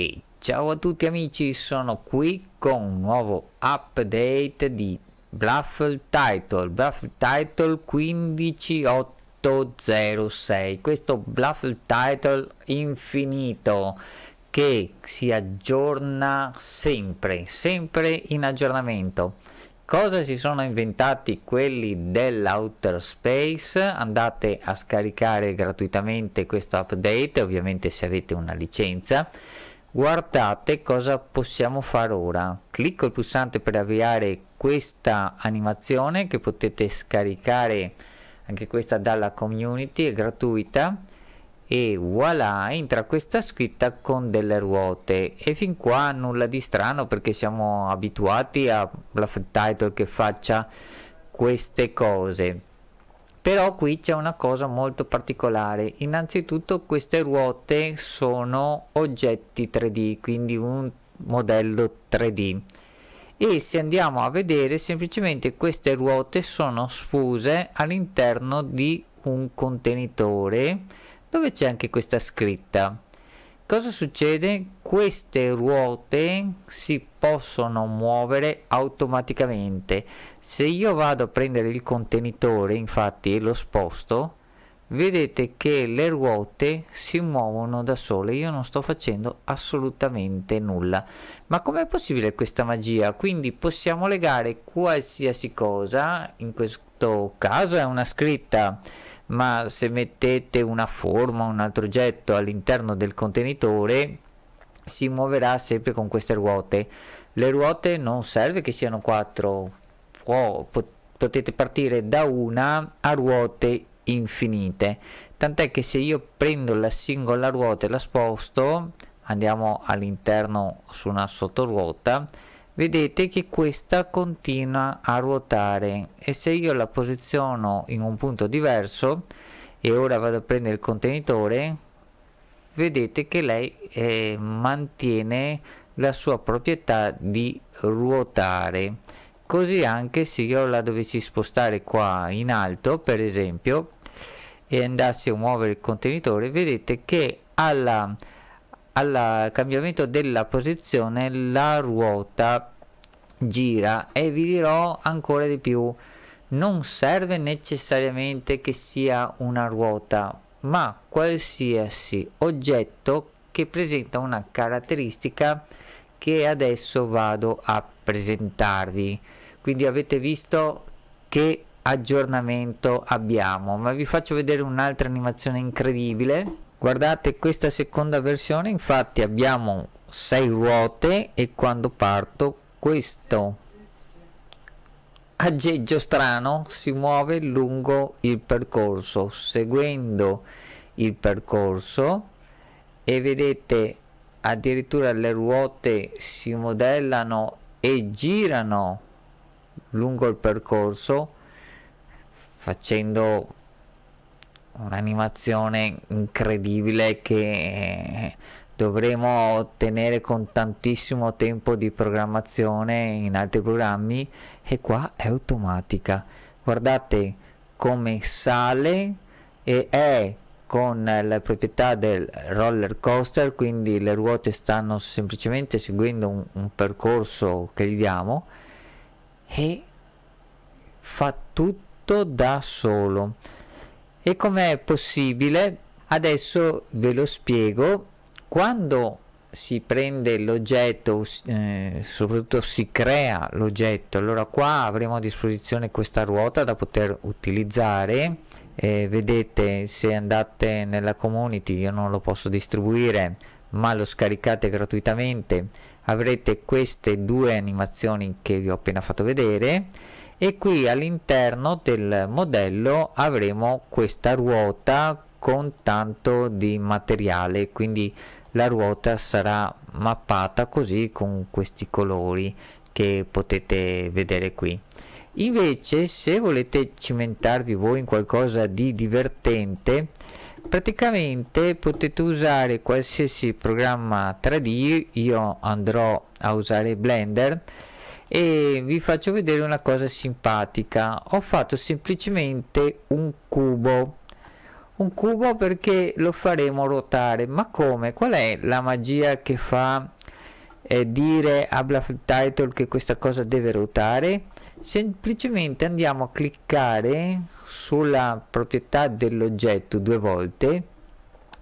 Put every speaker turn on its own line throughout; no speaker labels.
E ciao a tutti amici, sono qui con un nuovo update di Bluffle Title, Bluffle Title 15806, questo Bluffle Title infinito che si aggiorna sempre, sempre in aggiornamento. Cosa si sono inventati quelli dell'outer space? Andate a scaricare gratuitamente questo update, ovviamente se avete una licenza guardate cosa possiamo fare ora clicco il pulsante per avviare questa animazione che potete scaricare anche questa dalla community è gratuita e voilà entra questa scritta con delle ruote e fin qua nulla di strano perché siamo abituati a alla title che faccia queste cose però qui c'è una cosa molto particolare innanzitutto queste ruote sono oggetti 3D quindi un modello 3D e se andiamo a vedere semplicemente queste ruote sono sfuse all'interno di un contenitore dove c'è anche questa scritta cosa succede? Queste ruote si possono muovere automaticamente. Se io vado a prendere il contenitore, infatti, e lo sposto, vedete che le ruote si muovono da sole io non sto facendo assolutamente nulla ma com'è possibile questa magia quindi possiamo legare qualsiasi cosa in questo caso è una scritta ma se mettete una forma un altro oggetto all'interno del contenitore si muoverà sempre con queste ruote le ruote non serve che siano 4 Può, potete partire da una a ruote infinite tant'è che se io prendo la singola ruota e la sposto andiamo all'interno su una sottoruota vedete che questa continua a ruotare e se io la posiziono in un punto diverso e ora vado a prendere il contenitore vedete che lei eh, mantiene la sua proprietà di ruotare così anche se io la dovessi spostare qua in alto per esempio e andassi a muovere il contenitore vedete che alla al cambiamento della posizione la ruota gira e vi dirò ancora di più non serve necessariamente che sia una ruota ma qualsiasi oggetto che presenta una caratteristica che adesso vado a presentarvi quindi avete visto che aggiornamento abbiamo ma vi faccio vedere un'altra animazione incredibile guardate questa seconda versione infatti abbiamo sei ruote e quando parto questo aggeggio strano si muove lungo il percorso seguendo il percorso e vedete addirittura le ruote si modellano e girano lungo il percorso facendo un'animazione incredibile che dovremo ottenere con tantissimo tempo di programmazione in altri programmi e qua è automatica guardate come sale e è con la proprietà del roller coaster quindi le ruote stanno semplicemente seguendo un, un percorso che gli diamo e fa tutto da solo e com'è possibile? Adesso ve lo spiego. Quando si prende l'oggetto, eh, soprattutto si crea l'oggetto, allora qua avremo a disposizione questa ruota da poter utilizzare. Eh, vedete se andate nella community, io non lo posso distribuire, ma lo scaricate gratuitamente avrete queste due animazioni che vi ho appena fatto vedere e qui all'interno del modello avremo questa ruota con tanto di materiale quindi la ruota sarà mappata così con questi colori che potete vedere qui invece se volete cimentarvi voi in qualcosa di divertente praticamente potete usare qualsiasi programma 3D io andrò a usare Blender e vi faccio vedere una cosa simpatica ho fatto semplicemente un cubo un cubo perché lo faremo ruotare ma come qual è la magia che fa eh, dire a bluff title che questa cosa deve ruotare semplicemente andiamo a cliccare sulla proprietà dell'oggetto due volte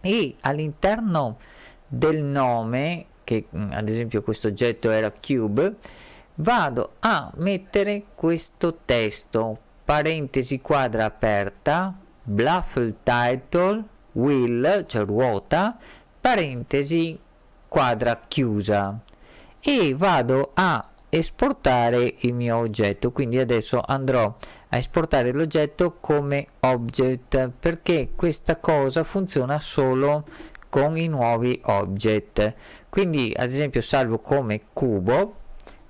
e all'interno del nome che mm, ad esempio questo oggetto era cube vado a mettere questo testo parentesi quadra aperta bluff title wheel cioè ruota parentesi quadra chiusa e vado a esportare il mio oggetto quindi adesso andrò a esportare l'oggetto come object perché questa cosa funziona solo con i nuovi object quindi ad esempio salvo come cubo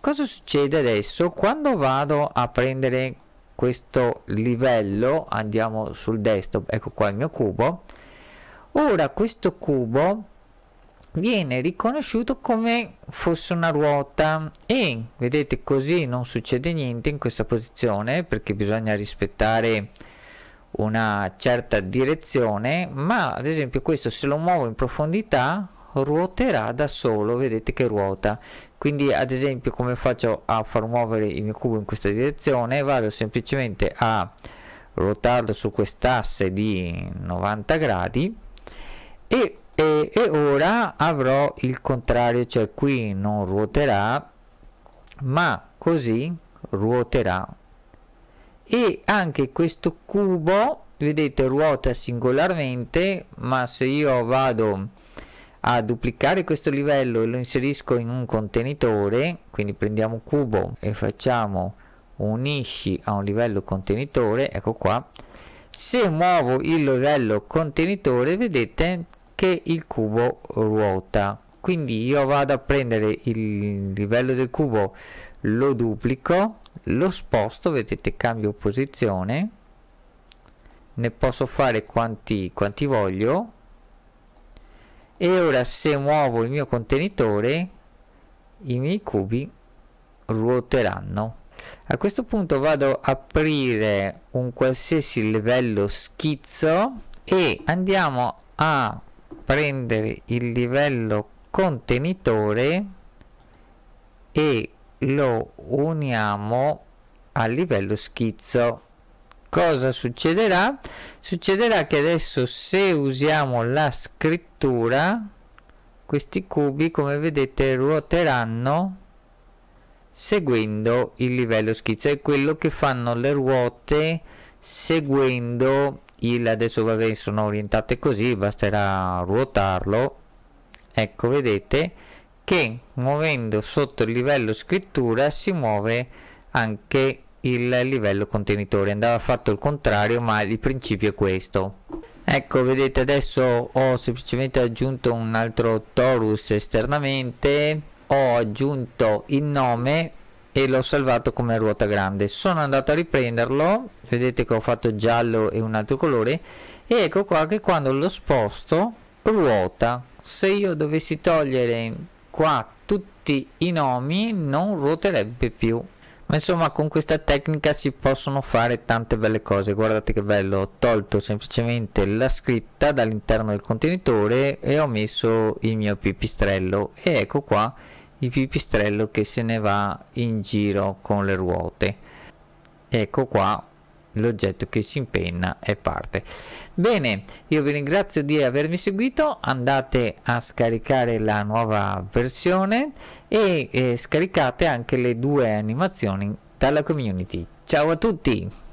cosa succede adesso quando vado a prendere questo livello andiamo sul desktop ecco qua il mio cubo ora questo cubo viene riconosciuto come fosse una ruota e vedete così non succede niente in questa posizione perché bisogna rispettare una certa direzione ma ad esempio questo se lo muovo in profondità ruoterà da solo vedete che ruota quindi ad esempio come faccio a far muovere il mio cubo in questa direzione vado semplicemente a ruotarlo su quest'asse di 90 gradi e, e, e ora avrò il contrario cioè qui non ruoterà ma così ruoterà e anche questo cubo vedete ruota singolarmente ma se io vado a duplicare questo livello e lo inserisco in un contenitore quindi prendiamo un cubo e facciamo unisci a un livello contenitore ecco qua se muovo il livello contenitore vedete che il cubo ruota quindi io vado a prendere il livello del cubo lo duplico lo sposto vedete cambio posizione ne posso fare quanti, quanti voglio e ora se muovo il mio contenitore i miei cubi ruoteranno a questo punto vado ad aprire un qualsiasi livello schizzo e andiamo a prendere il livello contenitore e lo uniamo al livello schizzo cosa succederà? Succederà che adesso se usiamo la scrittura, questi cubi come vedete ruoteranno seguendo il livello schizzo, è quello che fanno le ruote seguendo il, adesso vabbè sono orientate così, basterà ruotarlo, ecco vedete che muovendo sotto il livello scrittura si muove anche il livello contenitore andava fatto il contrario ma il principio è questo ecco vedete adesso ho semplicemente aggiunto un altro torus esternamente ho aggiunto il nome e l'ho salvato come ruota grande sono andato a riprenderlo vedete che ho fatto giallo e un altro colore e ecco qua che quando lo sposto ruota se io dovessi togliere qua tutti i nomi non ruoterebbe più ma insomma con questa tecnica si possono fare tante belle cose, guardate che bello, ho tolto semplicemente la scritta dall'interno del contenitore e ho messo il mio pipistrello e ecco qua il pipistrello che se ne va in giro con le ruote. Ecco qua l'oggetto che si impenna e parte bene io vi ringrazio di avermi seguito andate a scaricare la nuova versione e eh, scaricate anche le due animazioni dalla community ciao a tutti